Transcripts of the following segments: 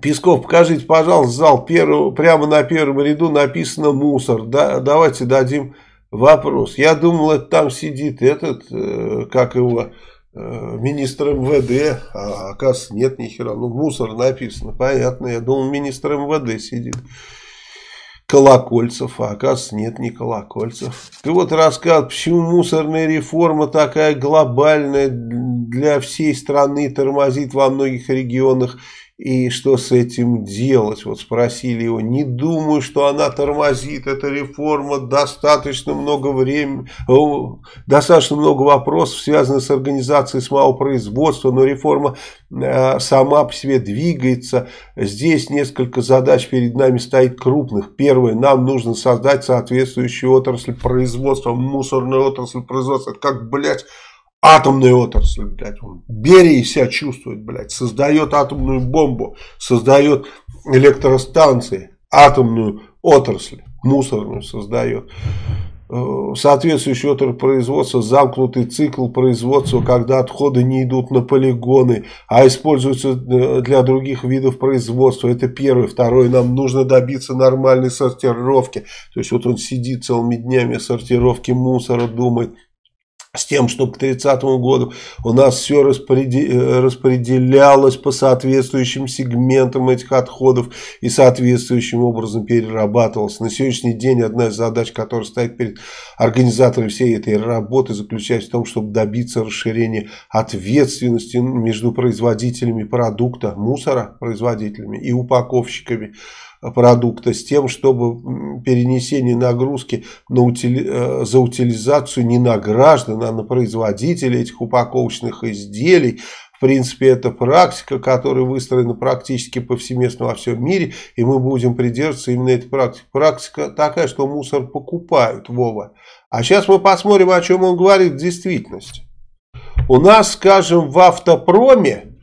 Песков, покажите, пожалуйста, зал. Первого, прямо на первом ряду написано «мусор». Да, давайте дадим вопрос. Я думал, это там сидит этот, э, как его, э, министр МВД, а оказывается нет ни хера. Ну, мусор написано, понятно. Я думал, министр МВД сидит. Колокольцев, а оказывается нет не Колокольцев. Ты вот рассказ. почему мусорная реформа такая глобальная, для всей страны, тормозит во многих регионах. И что с этим делать? Вот спросили его. Не думаю, что она тормозит. Эта реформа достаточно много времени, достаточно много вопросов связанных с организацией самого производства, но реформа э, сама по себе двигается. Здесь несколько задач перед нами стоит крупных. Первое, нам нужно создать соответствующую отрасль производства, мусорную отрасль производства. как, блядь, атомная отрасли, блядь, он Берия себя чувствует, блядь, создает атомную бомбу, создает электростанции, атомную отрасль, мусорную создает. Э, соответствующий отрасль производства, замкнутый цикл производства, когда отходы не идут на полигоны, а используются э, для других видов производства. Это первое. Второе, нам нужно добиться нормальной сортировки. То есть вот он сидит целыми днями сортировки мусора, думает – с тем, чтобы к 30 году у нас все э, распределялось по соответствующим сегментам этих отходов и соответствующим образом перерабатывалось. На сегодняшний день одна из задач, которая стоит перед организаторами всей этой работы, заключается в том, чтобы добиться расширения ответственности между производителями продукта, мусора производителями и упаковщиками продукта с тем, чтобы перенесение нагрузки на утили... Э, за утилизацию не на граждан, а на производителей этих упаковочных изделий. В принципе, это практика, которая выстроена практически повсеместно во всем мире, и мы будем придерживаться именно этой практики. Практика такая, что мусор покупают, Вова. А сейчас мы посмотрим, о чем он говорит в действительности. У нас, скажем, в автопроме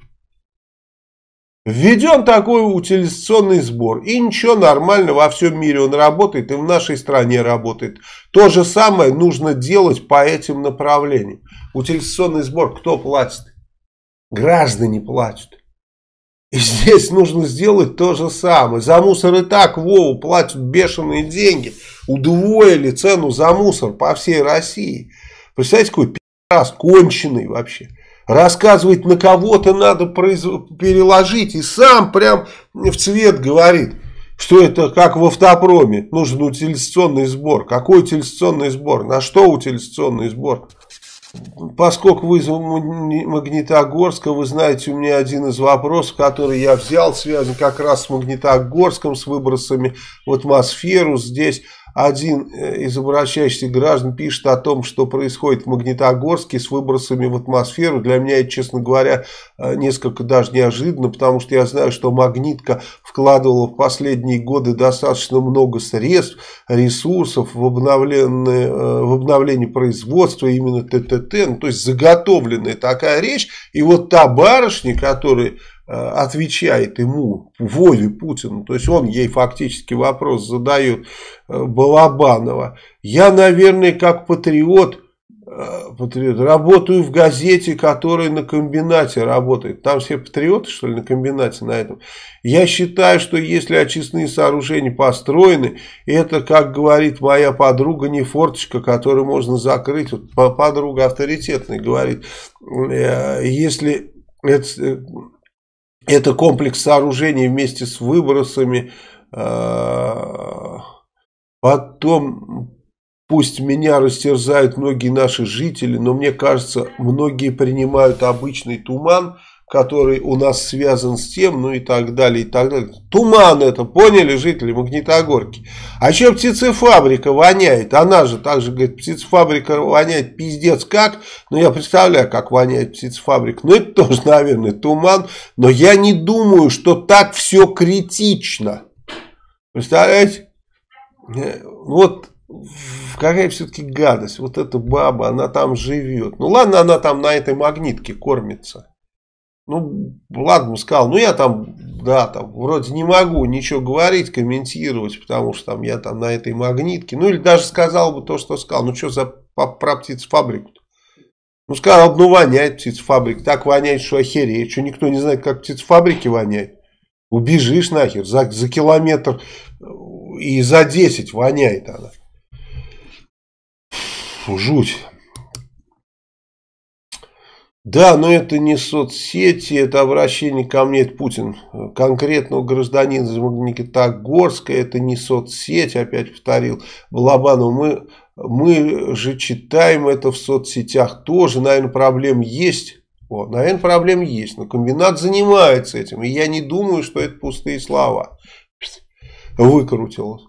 Введем такой утилизационный сбор. И ничего, нормально, во всем мире он работает, и в нашей стране работает. То же самое нужно делать по этим направлениям. Утилизационный сбор кто платит? Граждане платят. И здесь нужно сделать то же самое. За мусор и так Вову платят бешеные деньги. Удвоили цену за мусор по всей России. Представляете, какой пи***раз конченый вообще рассказывает, на кого-то надо переложить, и сам прям в цвет говорит, что это как в автопроме, нужен утилизационный сбор. Какой утилизационный сбор? На что утилизационный сбор? Поскольку вы из Магнитогорска, вы знаете, у меня один из вопросов, который я взял, связан как раз с Магнитогорском, с выбросами в атмосферу здесь. Один э, из обращающихся граждан пишет о том, что происходит в Магнитогорске с выбросами в атмосферу. Для меня это, честно говоря, э, несколько даже неожиданно, потому что я знаю, что магнитка вкладывала в последние годы достаточно много средств, ресурсов в, обновленное, э, в обновление производства именно ТТТ, ну, то есть заготовленная такая речь. И вот та барышня, которая Э, отвечает ему, Вове Путину, то есть он ей фактически вопрос задает, э, Балабанова, я, наверное, как патриот, э, патриот, работаю в газете, которая на комбинате работает. Там все патриоты, что ли, на комбинате на этом? Я считаю, что если очистные сооружения построены, это, как говорит моя подруга, не форточка, которую можно закрыть. Вот подруга авторитетная говорит, если это это комплекс сооружений вместе с выбросами. Э, потом Пусть меня растерзают многие наши жители, но мне кажется, многие принимают обычный туман – который у нас связан с тем, ну и так далее, и так далее. Туман это, поняли жители Магнитогорки? А еще птицефабрика воняет, она же также говорит, птицефабрика воняет пиздец как, но ну, я представляю, как воняет птицефабрика, ну это тоже, наверное, туман, но я не думаю, что так все критично. Представляете? Э, вот какая все-таки гадость, вот эта баба, она там живет. Ну ладно, она там на этой магнитке кормится. Ну, ладно, сказал, ну я там, да, там, вроде не могу ничего говорить, комментировать, потому что там я там на этой магнитке. Ну, или даже сказал бы то, что сказал. Ну, что за про птицефабрику-то? Ну, сказал бы, ну, воняет птицефабрик. Так воняет, что охереет. Что никто не знает, как птицефабрики воняет. Убежишь нахер. За, за километр и за 10 воняет она. Фу, жуть. Да, но это не соцсети, это обращение ко мне, это Путин. Конкретного гражданина Магнитогорска, это не соцсеть, опять повторил Балабанов. Мы, мы же читаем это в соцсетях тоже, наверное, проблем есть. О, наверное, проблем есть, но комбинат занимается этим, и я не думаю, что это пустые слова. Выкрутилось.